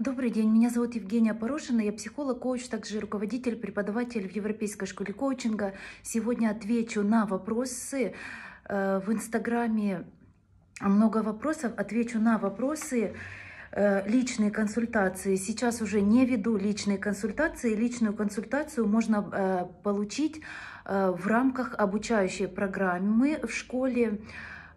Добрый день, меня зовут Евгения Порошина, я психолог, коуч, также руководитель, преподаватель в Европейской школе коучинга. Сегодня отвечу на вопросы э, в Инстаграме. Много вопросов, отвечу на вопросы э, личные консультации. Сейчас уже не веду личные консультации. Личную консультацию можно э, получить в рамках обучающей программы в школе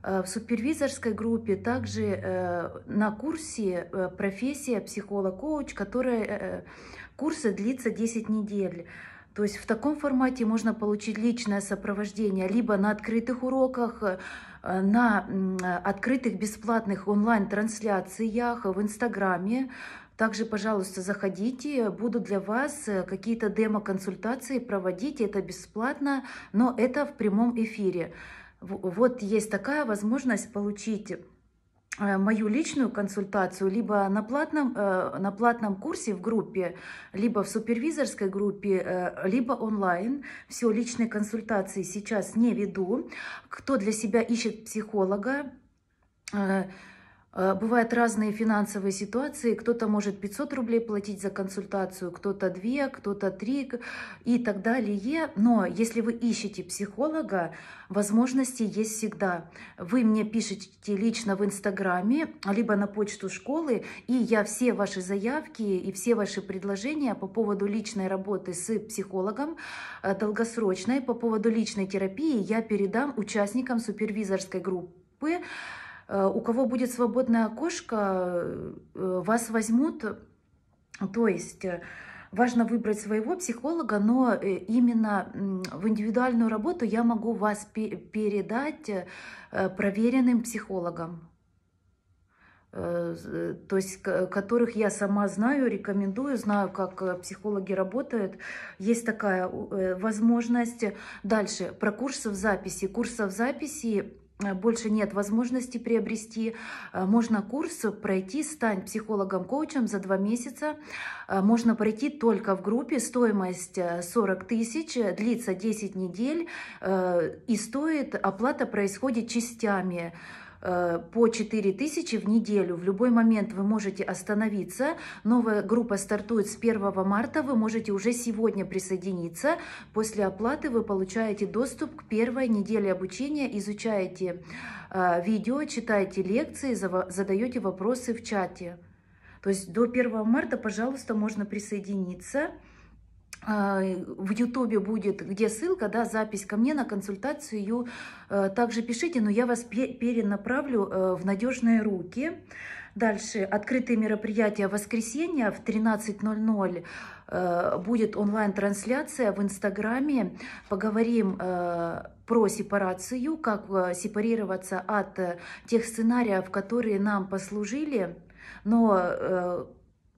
Э, в супервизорской группе также э, на курсе э, профессия психолог-коуч, которая курсы длится 10 недель. То есть в таком формате можно получить личное сопровождение либо на открытых уроках, на открытых бесплатных онлайн-трансляциях в Инстаграме. Также, пожалуйста, заходите, буду для вас какие-то демо-консультации проводить, это бесплатно, но это в прямом эфире вот есть такая возможность получить э, мою личную консультацию либо на платном, э, на платном курсе в группе, либо в супервизорской группе, э, либо онлайн. Все, личные консультации сейчас не веду. Кто для себя ищет психолога, Э, бывают разные финансовые ситуации. Кто-то может 500 рублей платить за консультацию, кто-то 2, кто-то 3 и так далее. Но если вы ищете психолога, возможности есть всегда. Вы мне пишете лично в Инстаграме, либо на почту школы, и я все ваши заявки и все ваши предложения по поводу личной работы с психологом э, долгосрочной, по поводу личной терапии я передам участникам супервизорской группы группы Э, у кого будет свободное окошко, э, вас возьмут. То есть э, важно выбрать своего психолога, но именно в индивидуальную работу я могу вас передать проверенным психологам то есть которых я сама знаю, рекомендую, знаю, как психологи работают. Есть такая возможность. Дальше, про курсы в записи. курсы в записи Э, больше нет возможности приобрести, э, можно курс э, пройти «Стань психологом-коучем» за два месяца. Можно пройти только в группе, стоимость 40 тысяч, длится 10 недель и стоит, оплата происходит частями. Э, по 4000 в неделю. В любой момент вы можете остановиться. Новая группа стартует с 1 марта. Вы можете уже сегодня присоединиться. После оплаты вы получаете доступ к первой неделе обучения, изучаете э, видео, читаете лекции, задаете вопросы в чате. То есть до 1 марта, пожалуйста, можно присоединиться. А, в Ютубе будет, где ссылка, да, запись ко мне на консультацию. ее э, Также пишите, но я вас перенаправлю э, в надежные руки. Дальше открытые мероприятия воскресенья в 13.00 э, будет онлайн-трансляция в Инстаграме. Поговорим про сепарацию, как сепарироваться от тех сценариев, которые нам послужили, но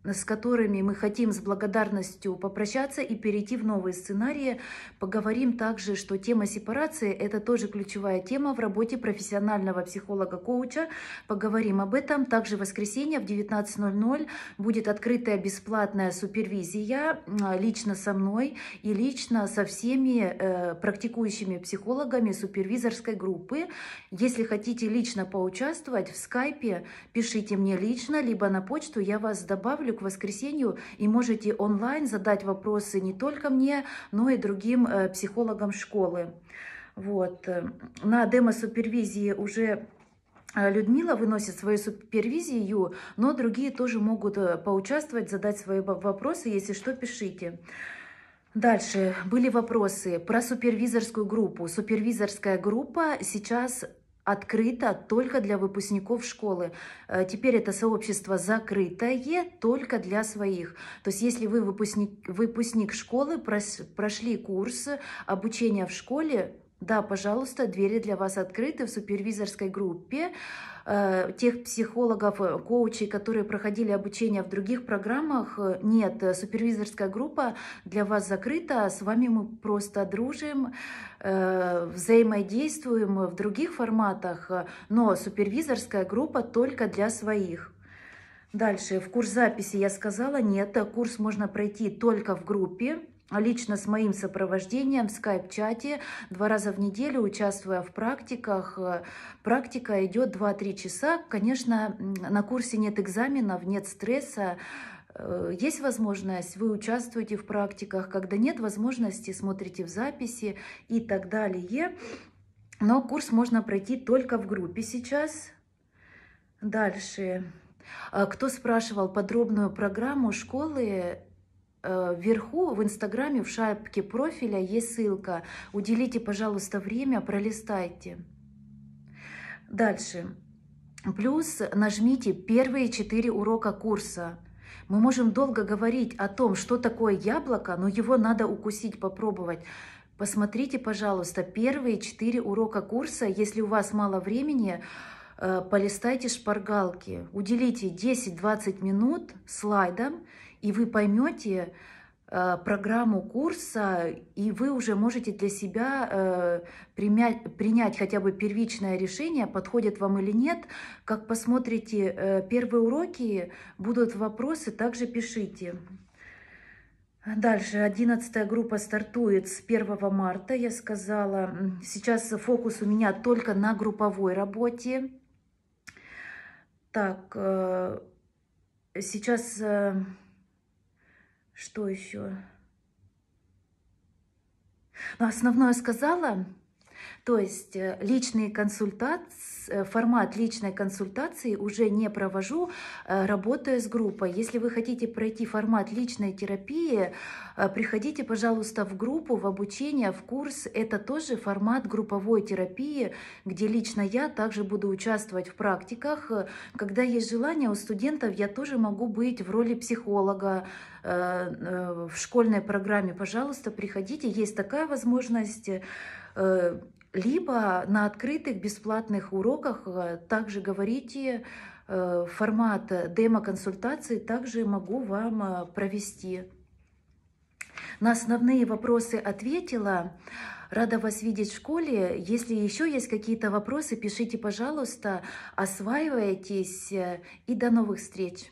с которыми мы хотим с благодарностью попрощаться и перейти в новые сценарии. Поговорим также, что тема сепарации – это тоже ключевая тема в работе профессионального психолога-коуча. Поговорим об этом. Также в воскресенье в 19.00 будет открытая бесплатная супервизия лично со мной и лично со всеми э, практикующими психологами супервизорской группы. Если хотите лично поучаствовать в скайпе, пишите мне лично, либо на почту, я вас добавлю паблик к воскресенью и можете онлайн задать вопросы не только мне, но и другим э, психологам школы. Вот. Э, на демо-супервизии уже э, Людмила выносит свою супервизию, но другие тоже могут поучаствовать, задать свои вопросы. Если что, пишите. Дальше были вопросы про супервизорскую группу. Супервизорская группа сейчас открыто только для выпускников школы. Э, теперь это сообщество закрытое только для своих. То есть если вы выпускник, выпускник школы, прошли курс обучения в школе, да, пожалуйста, двери для вас открыты в супервизорской группе э, тех психологов, э, коучей, которые проходили обучение в других программах. Э, нет, супервизорская группа для вас закрыта. С вами мы просто дружим, взаимодействуем в других форматах, но супервизорская группа только для своих. Дальше, в курс записи я сказала, нет, курс можно пройти только в группе лично с моим сопровождением в скайп-чате два раза в неделю, участвуя в практиках. Э, практика идет 2-3 часа. Конечно, на курсе нет экзаменов, нет стресса. Э, есть возможность, вы участвуете в практиках, когда нет возможности, смотрите в записи и так далее. Но курс можно пройти только в группе сейчас. Дальше. Э, кто спрашивал подробную программу школы, Э, вверху в Инстаграме в шапке профиля есть ссылка. Уделите, пожалуйста, время, пролистайте. Дальше. Плюс нажмите первые четыре урока курса. Мы можем долго говорить о том, что такое яблоко, но его надо укусить, попробовать. Посмотрите, пожалуйста, первые четыре урока курса. Если у вас мало времени, э, полистайте шпаргалки. Уделите 10-20 минут слайдом и вы поймете э, программу курса, и вы уже можете для себя э, примять, принять хотя бы первичное решение, подходит вам или нет. Как посмотрите э, первые уроки, будут вопросы, также пишите. Дальше, 11 группа стартует с 1 марта, я сказала. Сейчас фокус у меня только на групповой работе. Так, э, сейчас э, что еще? Но ну, основное сказала. То есть э, личные консультации, э, формат личной консультации уже не провожу, э, работая с группой. Если вы хотите пройти формат личной терапии, приходите, пожалуйста, в группу, в обучение, в курс. Это тоже формат групповой терапии, где лично я также буду участвовать в практиках. Когда есть желание у студентов, я тоже могу быть в роли психолога в школьной программе. Пожалуйста, приходите, есть такая возможность либо на открытых бесплатных уроках э, также говорите, э, формат демо-консультации также могу вам э, провести. На основные вопросы ответила. Рада вас видеть в школе. Если еще есть какие-то вопросы, пишите, пожалуйста, осваивайтесь и до новых встреч.